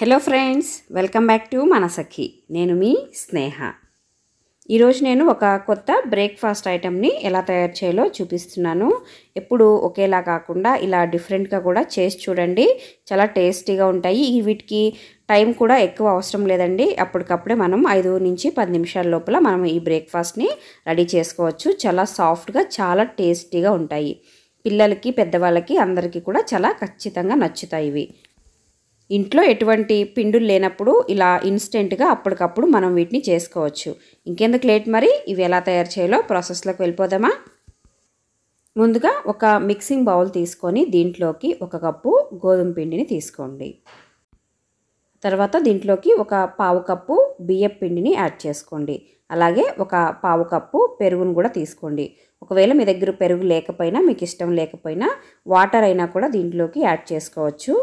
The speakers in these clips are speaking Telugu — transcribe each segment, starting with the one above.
hello friends welcome back to మన సఖి నేను మీ స్నేహ ఈరోజు నేను ఒక కొత్త బ్రేక్ఫాస్ట్ ఐటెంని ఎలా తయారు చేయాలో చూపిస్తున్నాను ఎప్పుడు ఒకేలా కాకుండా ఇలా డిఫరెంట్గా కూడా చేసి చూడండి చాలా టేస్టీగా ఉంటాయి ఈ వీటికి టైం కూడా ఎక్కువ అవసరం లేదండి అప్పటికప్పుడే మనం ఐదు నుంచి పది నిమిషాల లోపల మనం ఈ బ్రేక్ఫాస్ట్ని రెడీ చేసుకోవచ్చు చాలా సాఫ్ట్గా చాలా టేస్టీగా ఉంటాయి పిల్లలకి పెద్దవాళ్ళకి అందరికీ కూడా చాలా ఖచ్చితంగా నచ్చుతాయి ఇవి ఇంట్లో ఎటువంటి పిండులు లేనప్పుడు ఇలా ఇన్స్టెంట్గా అప్పటికప్పుడు మనం వీటిని చేసుకోవచ్చు ఇంకెందుకు లేట్ మరి ఇవి ఎలా తయారు చేయాలో ప్రాసెస్లోకి వెళ్ళిపోదామా ముందుగా ఒక మిక్సింగ్ బౌల్ తీసుకొని దీంట్లోకి ఒక కప్పు గోధుమ పిండిని తీసుకోండి తర్వాత దీంట్లోకి ఒక పావు కప్పు బియ్యం పిండిని యాడ్ చేసుకోండి అలాగే ఒక పావు కప్పు పెరుగును కూడా తీసుకోండి ఒకవేళ మీ దగ్గర పెరుగు లేకపోయినా మీకు ఇష్టం లేకపోయినా వాటర్ అయినా కూడా దీంట్లోకి యాడ్ చేసుకోవచ్చు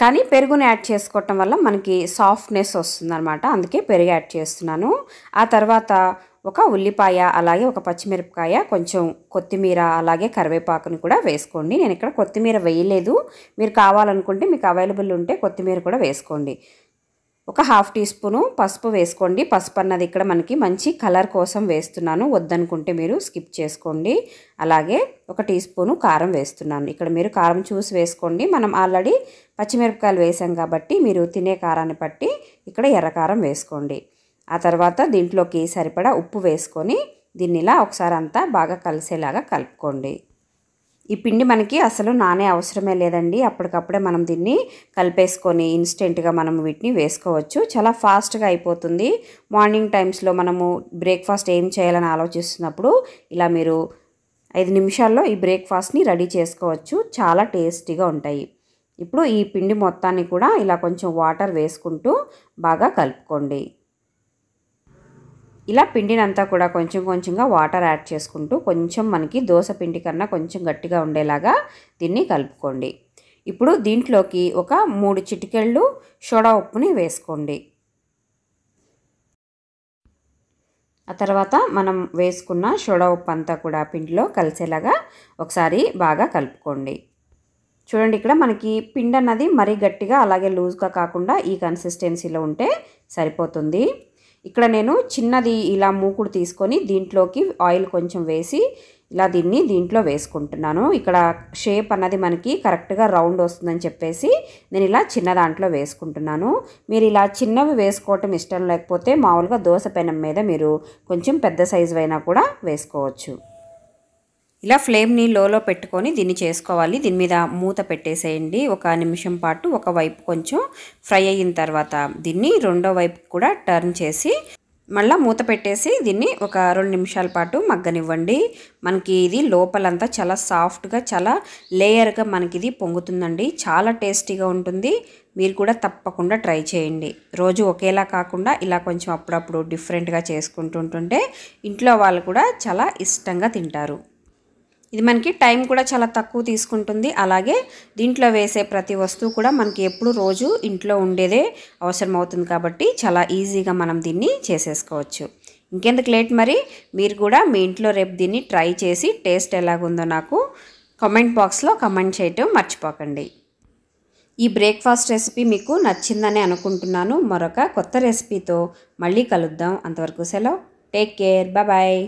కానీ పెరుగుని యాడ్ చేసుకోవటం వల్ల మనకి సాఫ్ట్నెస్ వస్తుందన్నమాట అందుకే పెరుగు యాడ్ చేస్తున్నాను ఆ తర్వాత ఒక ఉల్లిపాయ అలాగే ఒక పచ్చిమిరపకాయ కొంచెం కొత్తిమీర అలాగే కరివేపాకుని కూడా వేసుకోండి నేను ఇక్కడ కొత్తిమీర వేయలేదు మీరు కావాలనుకుంటే మీకు అవైలబుల్ ఉంటే కొత్తిమీర కూడా వేసుకోండి ఒక హాఫ్ టీ స్పూను పసుపు వేసుకోండి పసుపు అన్నది ఇక్కడ మనకి మంచి కలర్ కోసం వేస్తున్నాను వద్దనుకుంటే మీరు స్కిప్ చేసుకోండి అలాగే ఒక టీ స్పూను కారం వేస్తున్నాను ఇక్కడ మీరు కారం చూసి వేసుకోండి మనం ఆల్రెడీ పచ్చిమిరపకాయలు వేసాం కాబట్టి మీరు తినే కారాన్ని బట్టి ఇక్కడ ఎర్రకారం వేసుకోండి ఆ తర్వాత దీంట్లోకి సరిపడా ఉప్పు వేసుకొని దీన్ని ఇలా ఒకసారి అంతా బాగా కలిసేలాగా కలుపుకోండి ఈ పిండి మనకి అసలు నానే అవసరమే లేదండి అప్పటికప్పుడే మనం దీన్ని కలిపేసుకొని ఇన్స్టెంట్గా మనం వీటిని వేసుకోవచ్చు చాలా ఫాస్ట్గా అయిపోతుంది మార్నింగ్ టైమ్స్లో మనము బ్రేక్ఫాస్ట్ ఏం చేయాలని ఆలోచిస్తున్నప్పుడు ఇలా మీరు ఐదు నిమిషాల్లో ఈ బ్రేక్ఫాస్ట్ని రెడీ చేసుకోవచ్చు చాలా టేస్టీగా ఉంటాయి ఇప్పుడు ఈ పిండి మొత్తాన్ని కూడా ఇలా కొంచెం వాటర్ వేసుకుంటూ బాగా కలుపుకోండి ఇలా పిండినంతా కూడా కొంచెం కొంచెంగా వాటర్ యాడ్ చేసుకుంటూ కొంచెం మనకి దోశ పిండి కన్నా కొంచెం గట్టిగా ఉండేలాగా దీన్ని కలుపుకోండి ఇప్పుడు దీంట్లోకి ఒక మూడు చిటికెళ్ళు సోడా ఉప్పుని వేసుకోండి ఆ తర్వాత మనం వేసుకున్న సోడా ఉప్పు అంతా కూడా పిండిలో కలిసేలాగా ఒకసారి బాగా కలుపుకోండి చూడండి ఇక్కడ మనకి పిండి అన్నది మరీ గట్టిగా అలాగే లూజ్గా కాకుండా ఈ కన్సిస్టెన్సీలో ఉంటే సరిపోతుంది ఇక్కడ నేను చిన్నది ఇలా మూకుడు తీసుకొని దీంట్లోకి ఆయిల్ కొంచెం వేసి ఇలా దీన్ని దీంట్లో వేసుకుంటున్నాను ఇక్కడ షేప్ అన్నది మనకి కరెక్ట్గా రౌండ్ వస్తుందని చెప్పేసి నేను ఇలా చిన్న దాంట్లో వేసుకుంటున్నాను మీరు ఇలా చిన్నవి వేసుకోవటం ఇష్టం లేకపోతే మామూలుగా దోశ పెనం మీద మీరు కొంచెం పెద్ద సైజు అయినా కూడా వేసుకోవచ్చు ఇలా ఫ్లేమ్ని లోలో పెట్టుకొని దీన్ని చేసుకోవాలి దీని మీద మూత పెట్టేసేయండి ఒక నిమిషం పాటు ఒక వైపు కొంచెం ఫ్రై అయిన తర్వాత దీన్ని రెండో వైపు కూడా టర్న్ చేసి మళ్ళీ మూత పెట్టేసి దీన్ని ఒక రెండు నిమిషాల పాటు మగ్గనివ్వండి మనకి ఇది లోపలంతా చాలా సాఫ్ట్గా చాలా లేయర్గా మనకి ఇది పొంగుతుందండి చాలా టేస్టీగా ఉంటుంది మీరు కూడా తప్పకుండా ట్రై చేయండి రోజు ఒకేలా కాకుండా ఇలా కొంచెం అప్పుడప్పుడు డిఫరెంట్గా చేసుకుంటుంటుంటే ఇంట్లో వాళ్ళు కూడా చాలా ఇష్టంగా తింటారు ఇది మనకి టైం కూడా చాలా తక్కువ తీసుకుంటుంది అలాగే దీంట్లో వేసే ప్రతి వస్తువు కూడా మనకి ఎప్పుడు రోజు ఇంట్లో ఉండేదే అవసరం అవుతుంది కాబట్టి చాలా ఈజీగా మనం దీన్ని చేసేసుకోవచ్చు ఇంకెందుకు లేట్ మరి మీరు కూడా మీ ఇంట్లో రేపు దీన్ని ట్రై చేసి టేస్ట్ ఎలాగుందో నాకు కమెంట్ బాక్స్లో కమెంట్ చేయటం మర్చిపోకండి ఈ బ్రేక్ఫాస్ట్ రెసిపీ మీకు నచ్చిందని అనుకుంటున్నాను మరొక కొత్త రెసిపీతో మళ్ళీ కలుద్దాం అంతవరకు సెలవు టేక్ కేర్ బాయ్